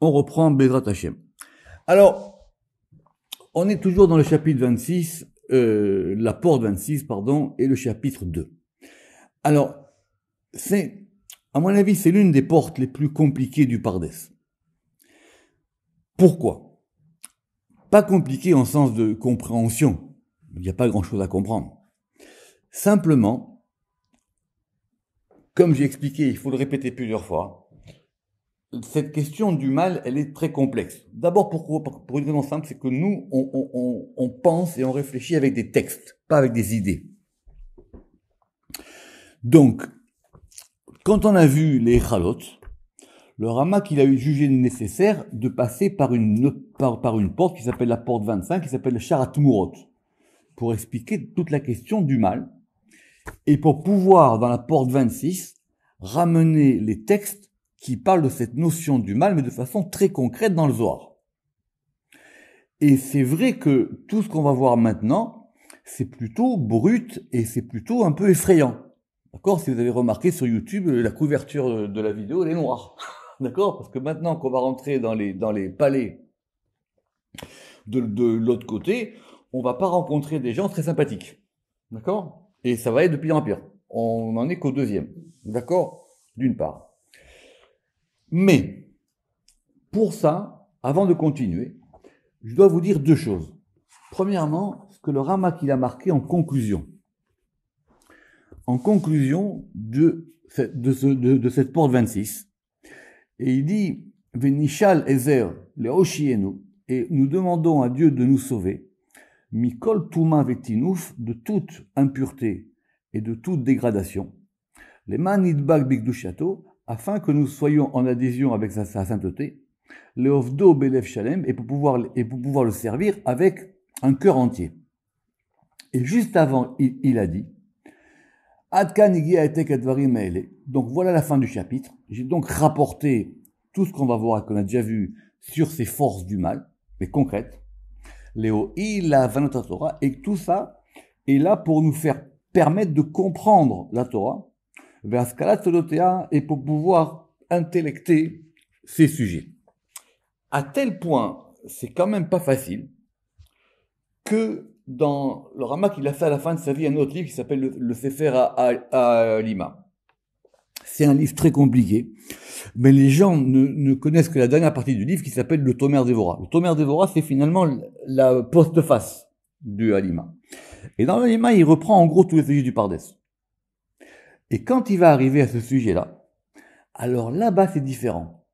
on reprend Bezrat Hashem. Alors, on est toujours dans le chapitre 26, euh, la porte 26, pardon, et le chapitre 2. Alors, c'est, à mon avis, c'est l'une des portes les plus compliquées du Pardès. Pourquoi Pas compliqué en sens de compréhension. Il n'y a pas grand-chose à comprendre. Simplement, comme j'ai expliqué, il faut le répéter plusieurs fois, cette question du mal, elle est très complexe. D'abord, pour, pour, une raison simple, c'est que nous, on, pense et on réfléchit avec des textes, pas avec des idées. Donc, quand on a vu les chalotes, le Rama qu'il a jugé nécessaire de passer par une, par, une porte qui s'appelle la porte 25, qui s'appelle le Charatmourot, pour expliquer toute la question du mal, et pour pouvoir, dans la porte 26, ramener les textes qui parle de cette notion du mal, mais de façon très concrète dans le Zohar. Et c'est vrai que tout ce qu'on va voir maintenant, c'est plutôt brut et c'est plutôt un peu effrayant. D'accord Si vous avez remarqué sur YouTube, la couverture de la vidéo, elle est noire. D'accord Parce que maintenant qu'on va rentrer dans les, dans les palais de, de l'autre côté, on va pas rencontrer des gens très sympathiques. D'accord Et ça va être de pire en pire. On n'en est qu'au deuxième. D'accord D'une part. Mais, pour ça, avant de continuer, je dois vous dire deux choses. Premièrement, ce que le Rama qu'il a marqué en conclusion. En conclusion de, de, cette porte 26. Et il dit, Venishal Ezer, le et nous demandons à Dieu de nous sauver, Mikol Touma Vetinouf, de toute impureté et de toute dégradation, les Manidbag château afin que nous soyons en adhésion avec sa, sainteté, Léovdo et pour, pouvoir, et pour pouvoir le servir avec un cœur entier. Et juste avant, il, a dit, donc voilà la fin du chapitre. J'ai donc rapporté tout ce qu'on va voir, qu'on a déjà vu sur ces forces du mal, mais concrètes. Léo, il a Torah, et tout ça est là pour nous faire permettre de comprendre la Torah et pour pouvoir intellecter ces sujets. À tel point, c'est quand même pas facile, que dans le Ramak il a fait à la fin de sa vie, un autre livre qui s'appelle le, Sefer à, à, Lima. C'est un livre très compliqué, mais les gens ne, connaissent que la dernière partie du livre qui s'appelle le Tomer Dévora. Le Tomer Dévora, c'est finalement la poste face du Halima. Et dans le Halima, il reprend en gros tous les sujets du Pardès. Et quand il va arriver à ce sujet-là, alors là-bas c'est différent.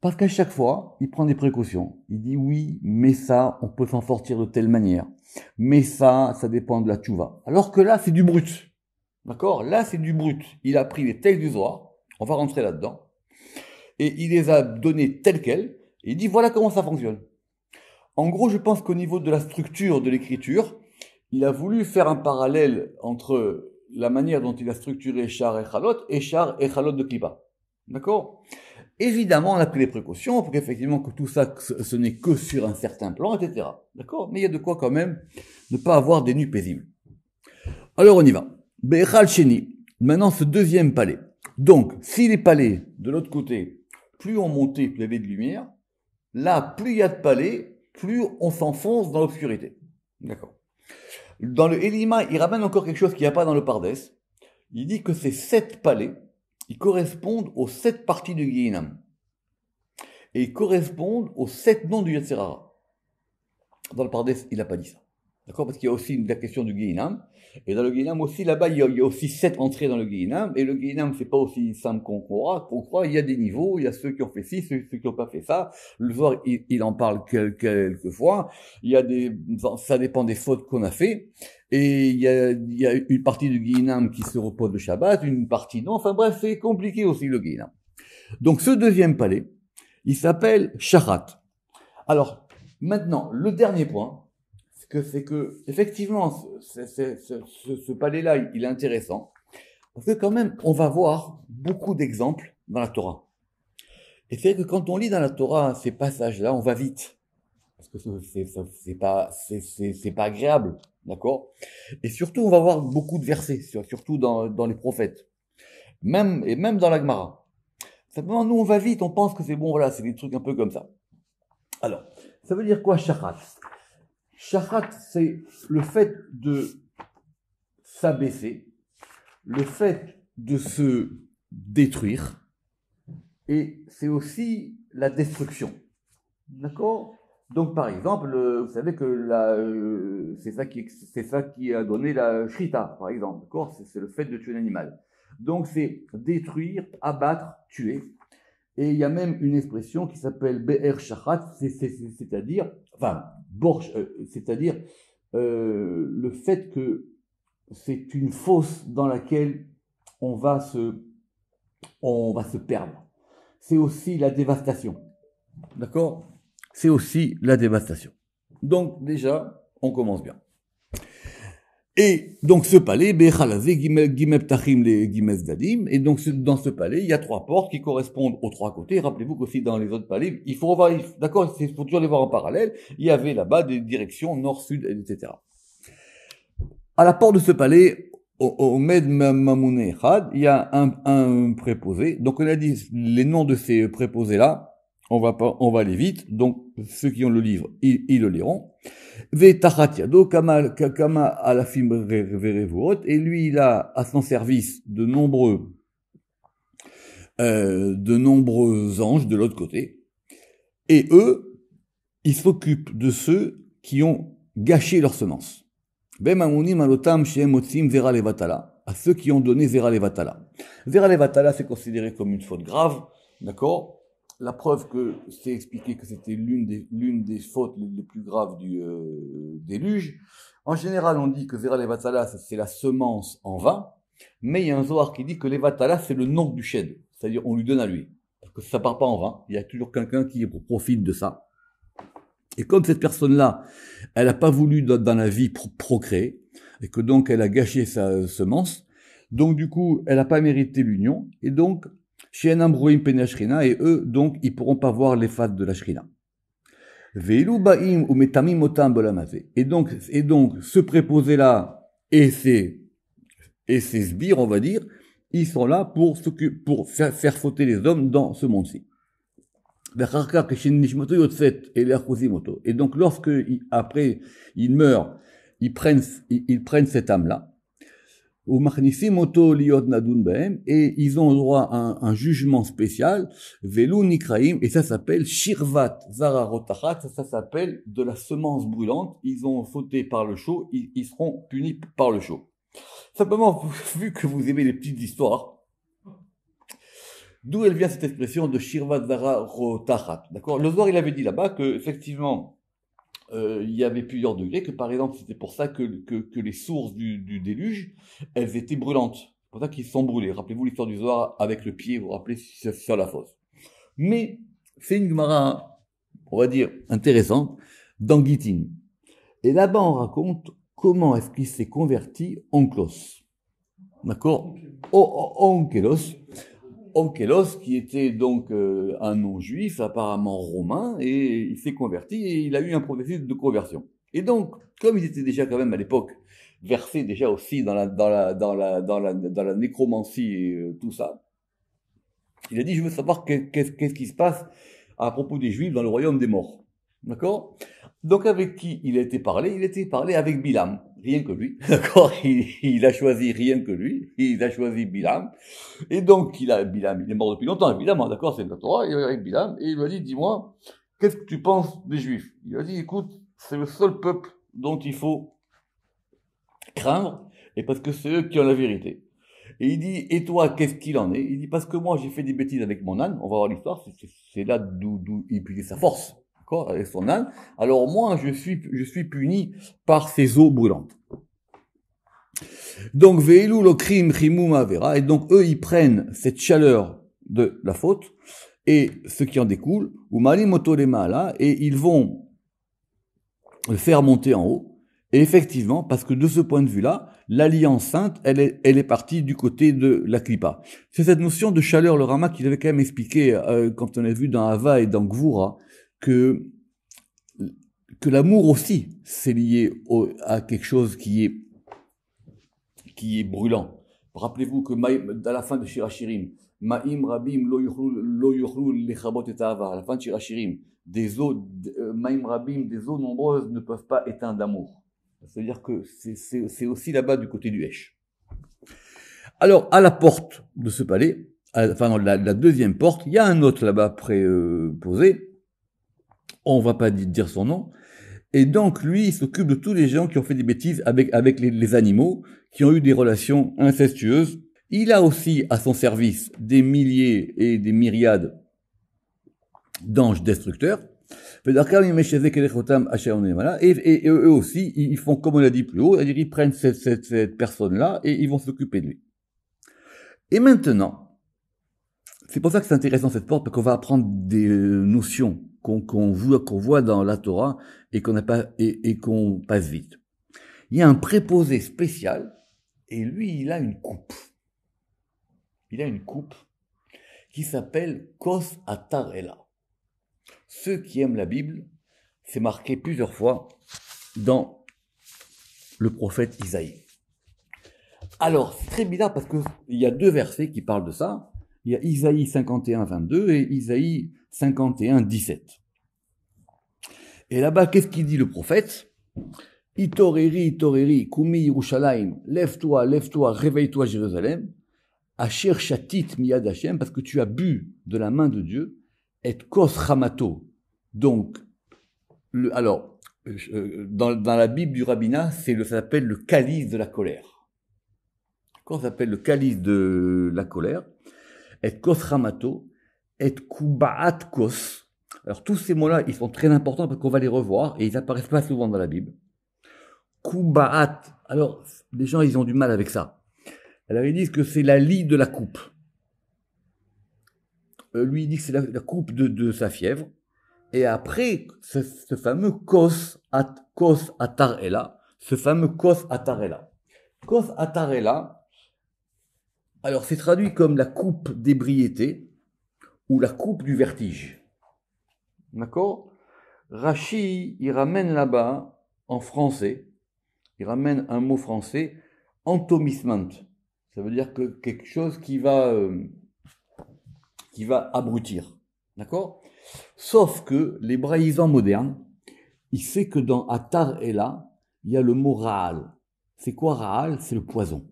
Parce qu'à chaque fois, il prend des précautions. Il dit oui, mais ça, on peut s'en sortir de telle manière. Mais ça, ça dépend de la tchouva. Alors que là, c'est du brut. D'accord Là, c'est du brut. Il a pris les textes du Zohar, on va rentrer là-dedans, et il les a donnés tels quels, et il dit voilà comment ça fonctionne. En gros, je pense qu'au niveau de la structure de l'écriture, il a voulu faire un parallèle entre la manière dont il a structuré Char et Chalot et Char et Chalot de Klipa. D'accord Évidemment, on a pris les précautions pour qu'effectivement que tout ça, ce n'est que sur un certain plan, etc. D'accord Mais il y a de quoi quand même ne pas avoir des nuits paisibles. Alors on y va. Bechal maintenant ce deuxième palais. Donc, si les palais de l'autre côté, plus on montait, plus il y avait de lumière, là, plus il y a de palais, plus on s'enfonce dans l'obscurité. D'accord dans le Elima, il ramène encore quelque chose qu'il n'y a pas dans le Pardès. Il dit que ces sept palais, ils correspondent aux sept parties du Guinam Et ils correspondent aux sept noms du Yatserara. Dans le Pardès, il n'a pas dit ça. D'accord Parce qu'il y a aussi la question du Guinam. Et dans le Guinam aussi, là-bas, il, y, a, aussi sept entrées dans le Guinam. Et le Guinam, c'est pas aussi simple qu'on croit, qu'on croit. Il y a des niveaux, il y a ceux qui ont fait ci, ceux, qui n'ont pas fait ça. Le voir, il, en parle fois. Il y a des, ça dépend des fautes qu'on a fait. Et il y a, il y a une partie du Guinam qui se repose le Shabbat, une partie non. Enfin bref, c'est compliqué aussi le Guinam. Donc ce deuxième palais, il s'appelle Sharat. Alors, maintenant, le dernier point, que c'est que, effectivement, ce, ce, palais-là, il est intéressant, parce que quand même, on va voir beaucoup d'exemples dans la Torah. Et c'est que quand on lit dans la Torah ces passages-là, on va vite. Parce que c'est pas, c'est pas agréable. D'accord? Et surtout, on va voir beaucoup de versets, surtout dans, dans les prophètes. Même, et même dans la Gemara. Simplement, nous, on va vite, on pense que c'est bon, voilà, c'est des trucs un peu comme ça. Alors, ça veut dire quoi, shachat? Shachat, c'est le fait de s'abaisser, le fait de se détruire, et c'est aussi la destruction. D'accord Donc, par exemple, vous savez que euh, c'est ça, qui a donné la shrita, par exemple. D'accord c'est, le fait de tuer un animal. Donc, c'est détruire, abattre, tuer. Et il y a même une expression qui s'appelle Be'er Shachat, c'est-à-dire, enfin, Borch, euh, c'est-à-dire euh, le fait que c'est une fosse dans laquelle on va se, on va se perdre. C'est aussi la dévastation. D'accord C'est aussi la dévastation. Donc déjà, on commence bien. Et donc ce palais, et donc dans ce palais, il y a trois portes qui correspondent aux trois côtés. Rappelez-vous qu'aussi dans les autres palais, il faut revoir, d'accord, il toujours les voir en parallèle. Il y avait là-bas des directions nord-sud, etc. À la porte de ce palais, au Med il y a un, un préposé. Donc on a dit les noms de ces préposés-là on va, on va aller vite, donc ceux qui ont le livre, ils, le liront. Et lui, il a à son service de nombreux, euh, de nombreux anges de l'autre côté. Et eux, ils s'occupent de ceux qui ont gâché leurs semences. À ceux qui ont donné Vera Levatala. Vera Levatala, c'est considéré comme une faute grave, d'accord la preuve que c'est expliqué que c'était l'une des, fautes les plus graves du euh, déluge. En général, on dit que Zera Levatala, c'est la semence en vain, mais il y a un Zohar qui dit que Levatala, c'est le nom du Shed, c'est-à-dire on lui donne à lui, parce que ça part pas en vain, il y a toujours quelqu'un qui profite de ça. Et comme cette personne-là, elle n'a pas voulu dans la vie procréer, et que donc elle a gâché sa euh, semence, donc du coup, elle n'a pas mérité l'union, et donc et eux, donc, ils pourront pas voir les faces de la Shrina. Et donc, et donc, ce préposé-là et ses, et ses sbires, on va dire, ils sont là pour, pour faire, faire les hommes dans ce monde-ci. Et donc, lorsque, après, ils meurent, ils prennent, ils prennent cette âme-là, et ils ont droit à un, jugement spécial, Velou Nikraim, et ça s'appelle Shirvat zara ça, ça s'appelle de la semence brûlante, ils ont sauté par le chaud, ils, seront punis par le chaud. Simplement, vu que vous aimez les petites histoires, d'où elle vient cette expression de Shirvat rotachat, D'accord Le Zohar, il avait dit là-bas que, effectivement, euh, il y avait plusieurs degrés, que par exemple, c'était pour ça que, les sources du, déluge, elles étaient brûlantes. C'est pour ça qu'ils sont brûlés. Rappelez-vous l'histoire du soir avec le pied, vous vous rappelez sur la fosse. Mais c'est une mara, on va dire, intéressante, dans Gittin. Et là-bas, on raconte comment est-ce qu'il s'est converti en Klos. D'accord Onkelos. Oh, oh, Onkelos, qui était donc euh, un non-juif, apparemment romain, et il s'est converti, et il a eu un processus de conversion. Et donc, comme il était déjà quand même à l'époque versé déjà aussi dans la, dans la, dans la, dans la, dans la nécromancie et euh, tout ça, il a dit, je veux savoir qu'est-ce qui se passe à propos des juifs dans le royaume des morts. D'accord Donc avec qui il a été parlé Il a été parlé avec Bilam, rien que lui. D'accord il, a choisi rien que lui, il a choisi Bilam. Et donc il a Bilam, il est mort depuis longtemps évidemment, d'accord, c'est il est avec Bilam et il lui a dit "Dis-moi, qu'est-ce que tu penses des Juifs Il lui a dit "Écoute, c'est le seul peuple dont il faut craindre et parce que c'est eux qui ont la vérité." Et il dit, et toi, qu'est-ce qu'il en est Il dit, parce que moi, j'ai fait des bêtises avec mon âne, on va voir l'histoire, c'est là d'où il puisait sa force alors moi, je suis, je suis puni par ces eaux brûlantes. Donc, veilou l'okrim crime et donc eux, ils prennent cette chaleur de la faute, et ce qui en découle, ou malimoto là, et ils vont le faire monter en haut, et effectivement, parce que de ce point de vue-là, l'alliance sainte, elle est, elle est partie du côté de la clipa. C'est cette notion de chaleur, le Rama, qu'il avait quand même expliqué euh, quand on a vu dans Hava et dans Gvura, que, que l'amour aussi, c'est lié à quelque chose qui est, qui est brûlant. Rappelez-vous que à la fin de Shirachirim, Ma'im Rabim lo lechabot et à la fin de Shirachirim, des eaux, euh, Ma'im Rabim, des eaux nombreuses ne peuvent pas éteindre l'amour. C'est-à-dire que c'est aussi là-bas du côté du Hesh. Alors, à la porte de ce palais, à, enfin, dans la, deuxième porte, il y a un autre là-bas préposé, euh, on va pas dire son nom. Et donc, lui, il s'occupe de tous les gens qui ont fait des bêtises avec, avec les, animaux, qui ont eu des relations incestueuses. Il a aussi à son service des milliers et des myriades d'anges destructeurs. Et, eux aussi, ils font comme on l'a dit plus haut, c'est-à-dire ils prennent cette, cette personne-là et ils vont s'occuper de lui. Et maintenant, c'est pour ça que c'est intéressant cette porte, parce qu'on va apprendre des euh, notions qu'on voit, qu'on voit dans la Torah et qu'on pas et, et qu'on passe vite. Il y a un préposé spécial et lui il a une coupe. Il a une coupe qui s'appelle Kos Atarela. Ceux qui aiment la Bible, c'est marqué plusieurs fois dans le prophète Isaïe. Alors, c'est très bizarre parce qu'il y a deux versets qui parlent de ça. Il y a Isaïe 51, 22 et Isaïe 51, 17. Et là-bas, qu'est-ce qu'il dit le prophète Itoreri, Itoreri, Kumi lève-toi, lève-toi, réveille-toi Jérusalem, Asher Shatit Miyad parce que tu as bu de la main de Dieu, et Kos Donc, le, alors, euh, dans, la Bible du rabbinat, c'est le, ça s'appelle le calice de la colère. Quand s'appelle le calice de la colère, et Kos et kos. Alors tous ces mots-là, ils sont très importants parce qu'on va les revoir et ils apparaissent pas souvent dans la Bible. Kubaat. Alors les gens, ils ont du mal avec ça. Alors ils disent que c'est la lie de la coupe. Euh, lui, il dit que c'est la, coupe de, sa fièvre. Et après, ce, ce fameux kos, at, kos atarela, ce fameux kos atarela. Kos atarela, alors c'est traduit comme la coupe d'ébriété, la coupe du vertige. D'accord Rachi, il ramène là-bas, en français, il ramène un mot français, entomissement. Ça veut dire que quelque chose qui va, euh, qui va abrutir. D'accord Sauf que l'hébraïsant moderne, il sait que dans Atar et là, il y a le mot Raal. C'est quoi Raal C'est le poison.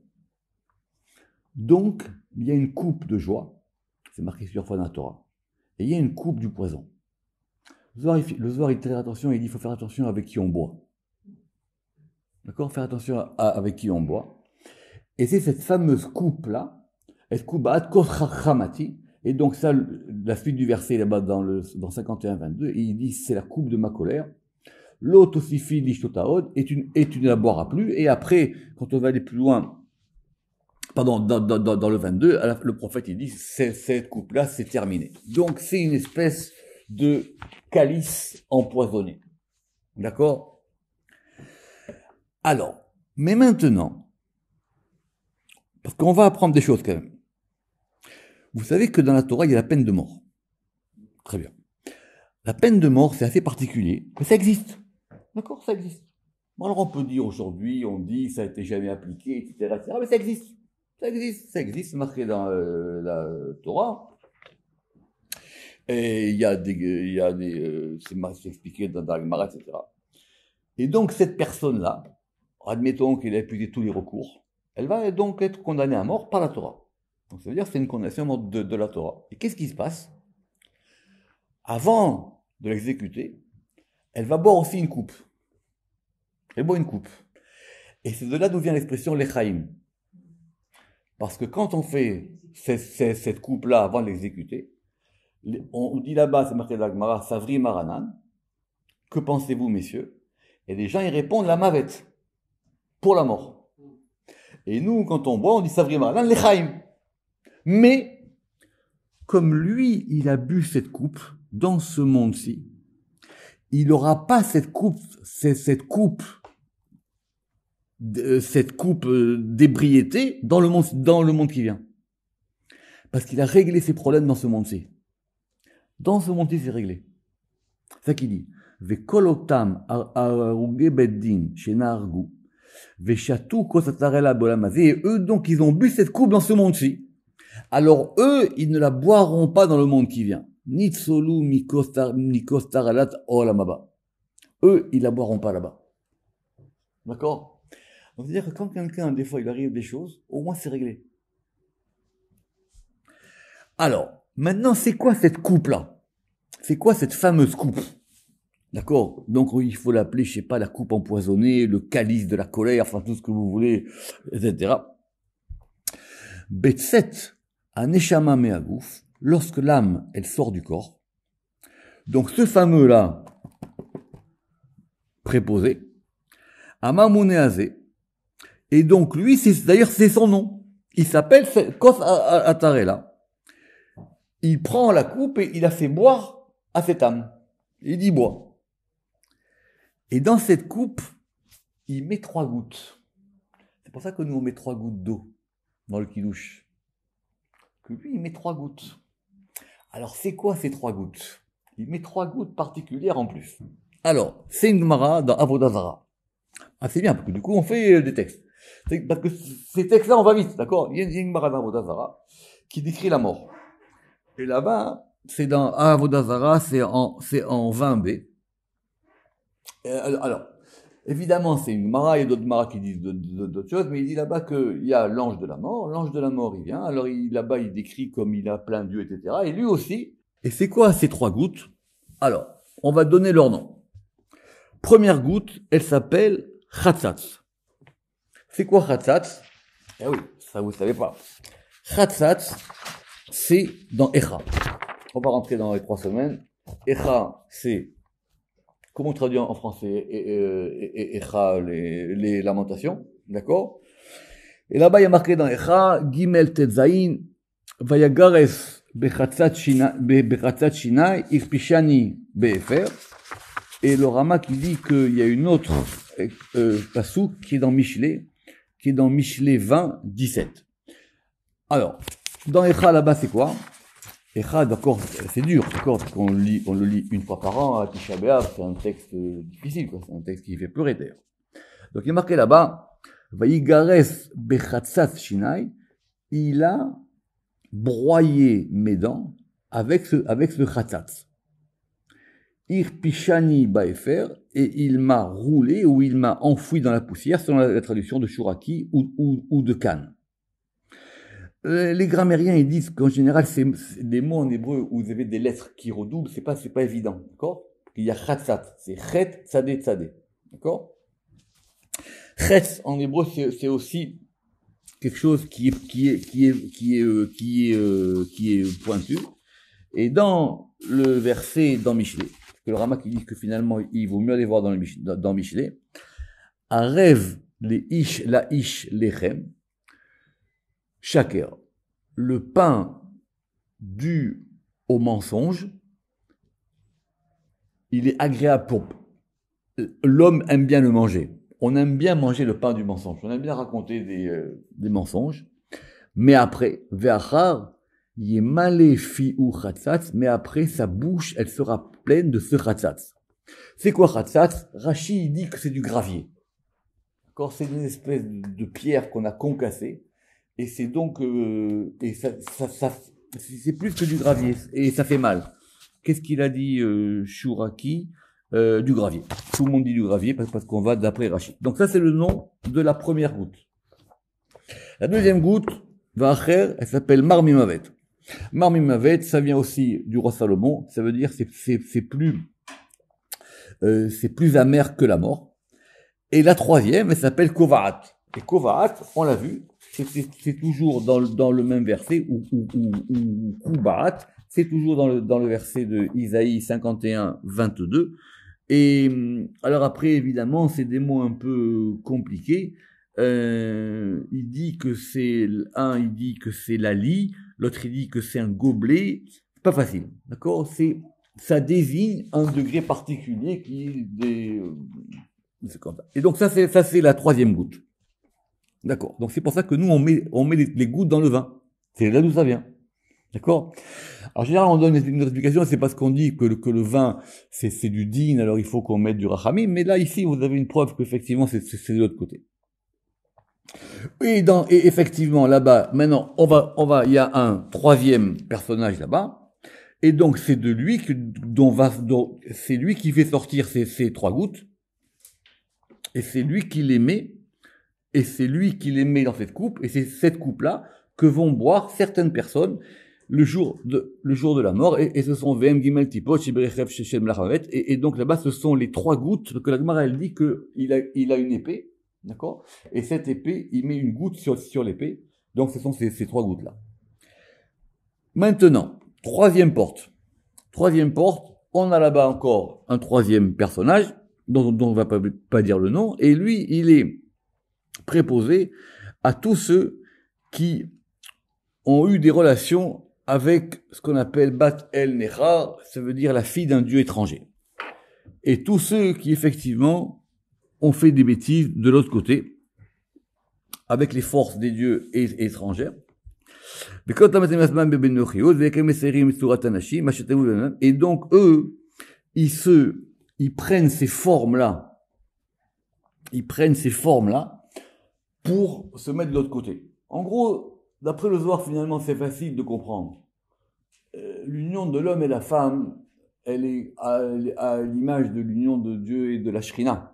Donc, il y a une coupe de joie c'est marqué plusieurs fois dans la Torah. Et il y a une coupe du poison. Le Zohar, il, le attention, il dit il faut faire attention avec qui on boit. D'accord Faire attention avec qui on boit. Et c'est cette fameuse coupe-là, et coupe et donc ça, la suite du verset là-bas dans, le, dans 51-22, il dit c'est la coupe de ma colère. L'autre aussi, fille dit, et tu ne la boiras plus. Et après, quand on va aller plus loin, pardon, dans, le 22, le prophète il dit cette coupe-là, c'est terminé. Donc c'est une espèce de calice empoisonné. D'accord Alors, mais maintenant, parce qu'on va apprendre des choses quand même. Vous savez que dans la Torah, il y a la peine de mort. Très bien. La peine de mort, c'est assez particulier, mais ça existe. D'accord Ça existe. Alors on peut dire aujourd'hui, on dit ça n'a été jamais appliqué, etc., etc. Mais ça existe. Ça existe, ça existe, marqué dans euh, la Torah. Et il y a des, y a des, euh, c'est expliqué dans, la Gemara, etc. Et donc cette personne-là, admettons qu'elle ait épuisé tous les recours, elle va donc être condamnée à mort par la Torah. Donc ça veut dire que c'est une condamnation de, la Torah. Et qu'est-ce qui se passe Avant de l'exécuter, elle va boire aussi une coupe. Elle boit une coupe. Et c'est de là d'où vient l'expression l'Echaïm. Parce que quand on fait cette coupe-là avant de l'exécuter, on dit là-bas, c'est marqué Savri Maranan, que pensez-vous, messieurs Et les gens, ils répondent la mavette, pour la mort. Et nous, quand on boit, on dit Savri Maranan, l'Echaim. Mais, comme lui, il a bu cette coupe dans ce monde-ci, il n'aura pas cette coupe, cette coupe euh, cette coupe euh, d'ébriété dans le monde, dans le monde qui vient. Parce qu'il a réglé ses problèmes dans ce monde-ci. Dans ce monde-ci, c'est réglé. C'est ça qu'il dit. et eux donc ils ont bu cette coupe dans ce monde-ci. Alors eux, ils ne la boiront pas dans le monde qui vient. Nitsolu olamaba. Oh eux, ils la boiront pas là-bas. D'accord on cest dire que quand quelqu'un, des fois, il arrive des choses, au moins c'est réglé. Alors, maintenant, c'est quoi cette coupe-là C'est quoi cette fameuse coupe D'accord Donc, il faut l'appeler, je sais pas, la coupe empoisonnée, le calice de la colère, enfin, tout ce que vous voulez, etc. Betset, un échama meagouf, lorsque l'âme, elle sort du corps, donc ce fameux-là, préposé, azé et donc lui, d'ailleurs c'est son nom. Il s'appelle Kos Atarela. Il prend la coupe et il a fait boire à cette âme. Il dit bois. Et dans cette coupe, il met trois gouttes. C'est pour ça que nous on met trois gouttes d'eau dans le kidouche. Que lui il met trois gouttes. Alors c'est quoi ces trois gouttes Il met trois gouttes particulières en plus. Alors, c'est une Mara dans Avodazara. Ah, c'est bien, parce que du coup, on fait des textes. Parce que ces textes-là, on va vite, d'accord Il y a une qui décrit la mort. Et là-bas, c'est dans Avodazara, c'est en, c'est en 20b. Euh, alors, évidemment, c'est une Mara, il y a d'autres Maras qui disent d'autres choses, mais il dit là-bas qu'il y a l'ange de la mort. L'ange de la mort, il vient. Alors là-bas, il décrit comme il a plein de dieux, etc. Et lui aussi. Et c'est quoi ces trois gouttes Alors, on va donner leur nom. Première goutte, elle s'appelle Khatsats. C'est quoi Khatsatz Eh oui, ça vous savez pas. khatsat c'est dans Echa. On va rentrer dans les trois semaines. Echa, c'est. Comment on traduit en français Echa, les, les lamentations D'accord Et là-bas, il y a marqué dans Echa, Gimel Tetzain, Vayagares Bechatzat Shinai, Ispishani, BFR. Et le Rama qui dit qu'il y a une autre euh, euh qui est dans Michelet, qui est dans Michelet 20, 17. Alors, dans Echa là-bas, c'est quoi Echa, d'accord, c'est dur, d'accord, parce qu'on lit, on le lit une fois par an à Tisha c'est un texte difficile, c'est un texte qui fait pleurer d'ailleurs. Donc il est marqué là-bas, Vaigares shinai, il a broyé mes dents avec ce, avec ce pishani Baefer, et il m'a roulé ou il m'a enfoui dans la poussière, selon la traduction de Shuraki ou, ou, ou de Cannes. Euh, les grammairiens, ils disent qu'en général, c'est des mots en hébreu où vous avez des lettres qui redoublent, c'est pas, c'est pas évident, d'accord? Il y a chatzat, c'est chet, tzadé, D'accord? Chetz, en hébreu, c'est aussi quelque chose qui est, qui est, qui est, qui est, euh, qui est, euh, qui est pointu. Et dans le verset dans Michelet, que le Rama qui dit que finalement, il vaut mieux aller voir dans, le, dans Michelet. à rêve, les ish, la ish, les chem, shaker. Le pain dû au mensonge, il est agréable pour. Euh, l'homme aime bien le manger. On aime bien manger le pain du mensonge. On aime bien raconter des, euh, des mensonges. Mais après, Ve'achar, est maléfi ou chatsats, mais après sa bouche, elle sera pleine de ce C'est quoi khatsatz Rachi dit que c'est du gravier. D'accord C'est une espèce de pierre qu'on a concassée. Et c'est donc. Euh, et ça, ça, c'est plus que du gravier. Et ça fait mal. Qu'est-ce qu'il a dit, euh, euh du gravier. Tout le monde dit du gravier parce, qu'on va d'après Rachid. Donc ça, c'est le nom de la première goutte. La deuxième goutte, va elle s'appelle Marmimavet. Marmimavet, ça vient aussi du roi Salomon, ça veut dire c'est, c'est, plus euh, c'est plus amer que la mort. Et la troisième, elle s'appelle Kovaat. Et Kovaat, on l'a vu, c'est, toujours dans, le même verset, ou, ou, c'est toujours dans le, verset de Isaïe 51, 22. Et hum, alors après, évidemment, c'est des mots un peu compliqués. Euh, il dit que c'est un, il dit que c'est la l'autre il dit que c'est un gobelet, pas facile, d'accord C'est ça désigne un degré particulier qui des euh, c'est comme Et donc ça c'est ça c'est la troisième goutte, d'accord Donc c'est pour ça que nous on met on met les, gouttes dans le vin. C'est là d'où ça vient, d'accord Alors généralement on donne une explication, c'est parce qu'on dit que le, que le vin c'est du din, alors il faut qu'on mette du rachami. Mais là ici vous avez une preuve qu'effectivement c'est de l'autre côté. Oui, dans, et effectivement, là-bas, maintenant, on va, on va, il y a un troisième personnage là-bas, et donc c'est de lui que, dont va, c'est lui qui fait sortir ces, trois gouttes, et c'est lui qui les met, et c'est lui qui les met dans cette coupe, et c'est cette coupe-là que vont boire certaines personnes le jour de, le jour de la mort, et, ce sont VM Gimel et, et donc là-bas, ce sont les trois gouttes que la Gemara, elle dit qu'il a, il a une épée, D'accord Et cette épée, il met une goutte sur, l'épée. Donc ce sont ces, trois gouttes-là. Maintenant, troisième porte. Troisième porte, on a là-bas encore un troisième personnage dont, on ne va pas, pas, dire le nom. Et lui, il est préposé à tous ceux qui ont eu des relations avec ce qu'on appelle Bat El nehar ça veut dire la fille d'un dieu étranger. Et tous ceux qui effectivement on fait des bêtises de l'autre côté, avec les forces des dieux et étrangères. Et donc, eux, ils se, ils prennent ces formes-là, ils prennent ces formes-là pour se mettre de l'autre côté. En gros, d'après le Zohar, finalement, c'est facile de comprendre. Euh, l'union de l'homme et la femme, elle est à, l'image de l'union de Dieu et de la Shrina.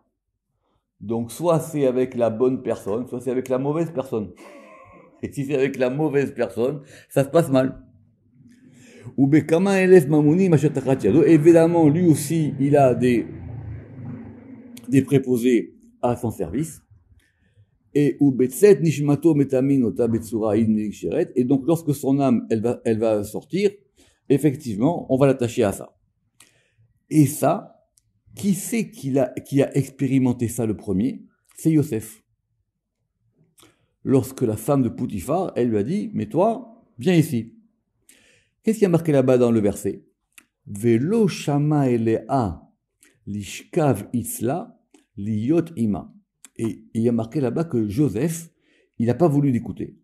Donc soit c'est avec la bonne personne, soit c'est avec la mauvaise personne. Et si c'est avec la mauvaise personne, ça se passe mal. Ou évidemment, lui aussi, il a des, des préposés à son service. Et nishmato Et donc, lorsque son âme, elle va, elle va sortir, effectivement, on va l'attacher à ça. Et ça, qui c'est qui a, qui a expérimenté ça le premier C'est Yosef. Lorsque la femme de Poutifar, elle lui a dit, mais toi, viens ici. Qu'est-ce qui a marqué là-bas dans le verset Velo shama elea lishkav isla liyot ima. Et il y a marqué là-bas que Joseph, il n'a pas voulu l'écouter.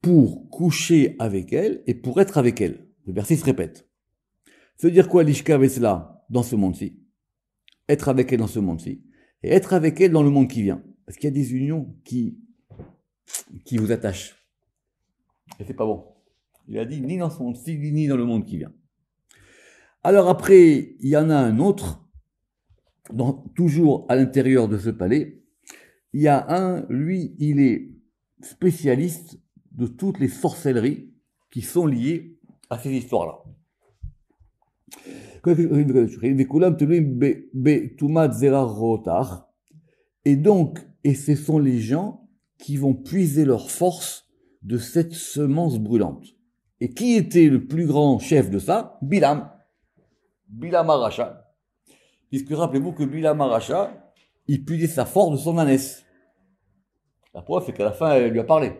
Pour coucher avec elle et pour être avec elle. Le verset se répète. Ça veut dire quoi l'ishkav isla dans ce monde-ci, être avec elle dans ce monde-ci, et être avec elle dans le monde qui vient. Parce qu'il y a des unions qui, qui vous attachent. Et c'est pas bon. Il a dit ni dans ce monde-ci, ni dans le monde qui vient. Alors après, il y en a un autre, toujours à l'intérieur de ce palais. Il y a un, lui, il est spécialiste de toutes les sorcelleries qui sont liées à ces histoires-là. Et donc, et ce sont les gens qui vont puiser leur force de cette semence brûlante. Et qui était le plus grand chef de ça Bilam. Bilam Aracha. Puisque rappelez-vous que Bilam Aracha, il puisait sa force de son ânesse. La preuve, c'est qu'à la fin, elle lui a parlé.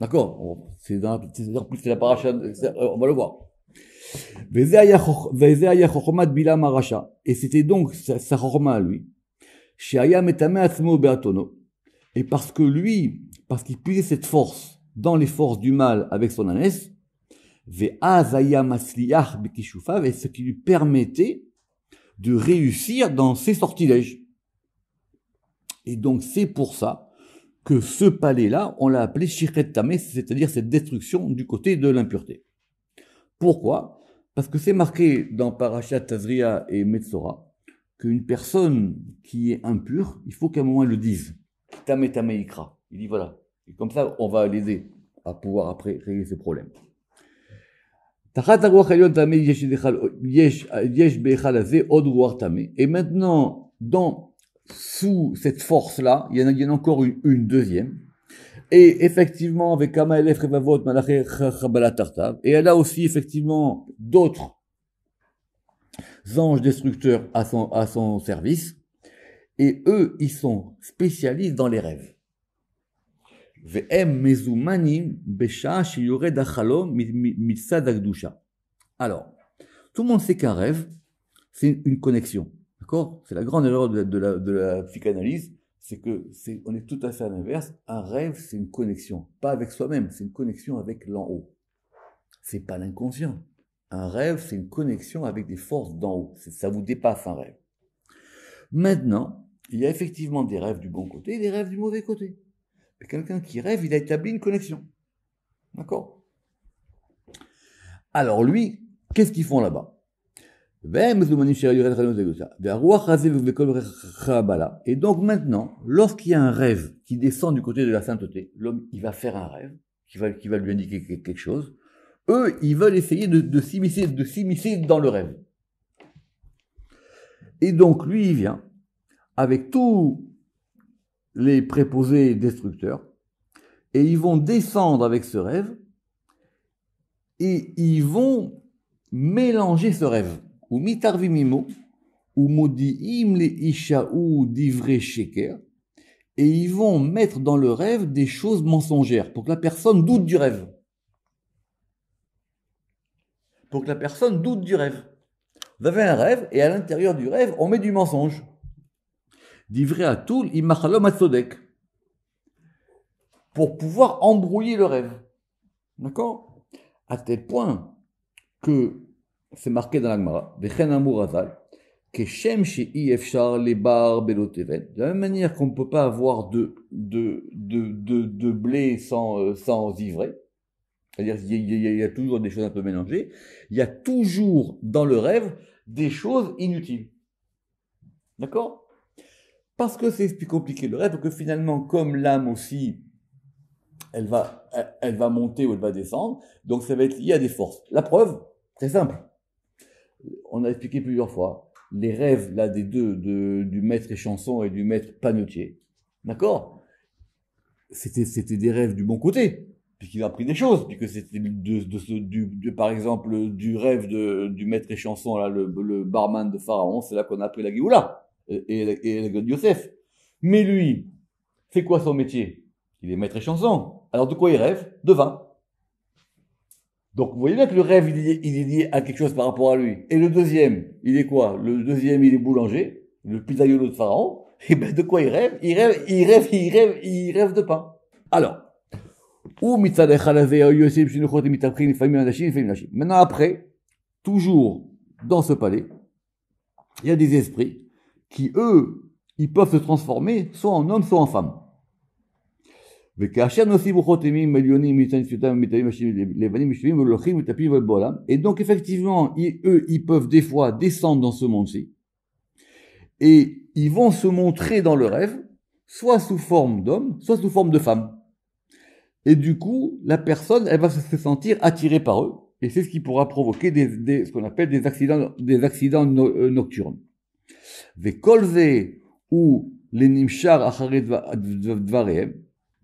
D'accord C'est dans, c'est c'est la paracha, on va le voir. Et c'était donc sa, chorma lui. Et parce que lui, parce qu'il puisait cette force dans les forces du mal avec son ânesse, et ce qui lui permettait de réussir dans ses sortilèges. Et donc c'est pour ça que ce palais-là, on l'a appelé Shiret c'est-à-dire cette destruction du côté de l'impureté. Pourquoi parce que c'est marqué dans Parashat Tazria et Metzora qu'une personne qui est impure, il faut qu'à un moment elle le dise. Il dit voilà. Et comme ça, on va l'aider à pouvoir après régler ses problèmes. Et maintenant, dans, sous cette force-là, il y en a, y a encore une, une deuxième, et effectivement, avec Revavot, Et elle a aussi effectivement d'autres anges destructeurs à son, à son service. Et eux, ils sont spécialistes dans les rêves. Alors, tout le monde sait qu'un rêve, c'est une connexion. D'accord C'est la grande erreur de de la, de la psychanalyse c'est que c'est, on est tout à fait à l'inverse. Un rêve, c'est une connexion, pas avec soi-même, c'est une connexion avec l'en haut. C'est pas l'inconscient. Un rêve, c'est une connexion avec des forces d'en haut. Ça vous dépasse un rêve. Maintenant, il y a effectivement des rêves du bon côté et des rêves du mauvais côté. Mais quelqu'un qui rêve, il a établi une connexion. D'accord Alors lui, qu'est-ce qu'ils font là-bas et donc maintenant, lorsqu'il y a un rêve qui descend du côté de la sainteté, l'homme, il va faire un rêve qui va, qui va lui indiquer quelque chose. Eux, ils veulent essayer de, de de s'immiscer dans le rêve. Et donc, lui, il vient avec tous les préposés destructeurs et ils vont descendre avec ce rêve et ils vont mélanger ce rêve ou ou le d'ivre et ils vont mettre dans le rêve des choses mensongères pour que la personne doute du rêve. Pour que la personne doute du rêve. Vous avez un rêve et à l'intérieur du rêve, on met du mensonge. D'ivre atul imachalom atzodek. Pour pouvoir embrouiller le rêve. D'accord À tel point que c'est marqué dans l'Agmara. Vechen Keshem shei efshar De la même manière qu'on ne peut pas avoir de, de, de, de, blé sans, euh, sans ivrer. C'est-à-dire qu'il y, a toujours des choses un peu mélangées. Il y a toujours dans le rêve des choses inutiles. D'accord Parce que c'est plus compliqué le rêve, que finalement, comme l'âme aussi, elle va, elle, va monter ou elle va descendre, donc ça va être lié à des forces. La preuve, très simple on a expliqué plusieurs fois, les rêves là des deux, de, du maître chanson et du maître panetier, d'accord c'était, c'était des rêves du bon côté, puisqu'il a appris des choses, puisque c'était de, de, du, par exemple du rêve de, du maître chanson là, le, barman de Pharaon, c'est là qu'on a appelé la Géoula et, et, et la de Mais lui, c'est quoi son métier Il est maître chanson Alors de quoi il rêve De vin. Donc vous voyez bien que le rêve, il est, lié à quelque chose par rapport à lui. Et le deuxième, il est quoi Le deuxième, il est boulanger, le pizzaïolo de Pharaon. Et eh bien, de quoi il rêve Il rêve, il rêve, il rêve, il rêve de pain. Alors, Maintenant après, toujours dans ce palais, il y a des esprits qui, eux, ils peuvent se transformer soit en homme, soit en femme. Et donc, effectivement, eux, ils peuvent des fois descendre dans ce monde-ci. Et ils vont se montrer dans le rêve, soit sous forme d'homme, soit sous forme de femme. Et du coup, la personne, elle va se sentir attirée par eux. Et c'est ce qui pourra provoquer des, des ce qu'on appelle des accidents, des accidents euh, nocturnes. ou les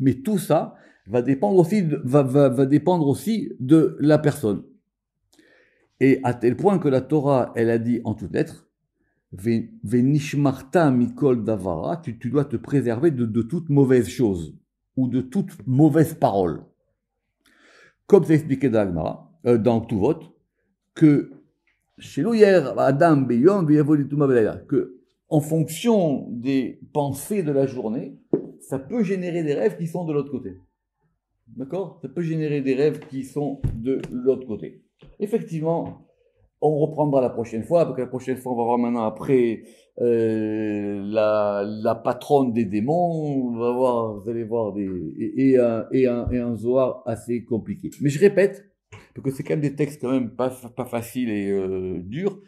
mais tout ça va dépendre aussi de, va, va, dépendre aussi de la personne. Et à tel point que la Torah, elle a dit en toutes lettre, Venishmarta mikol davara, tu, dois te préserver de, de toute mauvaise chose ou de toute mauvaise parole. Comme c'est expliqué dans tout euh, dans que Adam ben ben ben que en fonction des pensées de la journée, ça peut générer des rêves qui sont de l'autre côté. D'accord Ça peut générer des rêves qui sont de l'autre côté. Effectivement, on reprendra la prochaine fois, parce que la prochaine fois, on va voir maintenant après euh, la, patronne des démons, on va voir, vous allez voir, des, et, et un, et, un, et un Zohar assez compliqué. Mais je répète, parce que c'est quand même des textes quand même pas, pas faciles et euh, durs,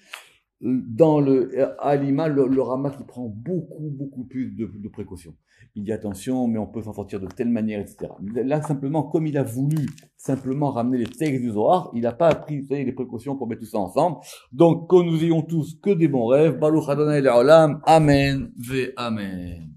dans le Alima, le, le qui prend beaucoup beaucoup plus de, précautions. Il dit attention, mais on peut s'en sortir de telle manière, etc. Là, simplement, comme il a voulu simplement ramener les textes du Zohar, il n'a pas appris vous savez, les précautions pour mettre tout ça ensemble. Donc, que nous ayons tous que des bons rêves. Baruch Adonai Amen ve Amen.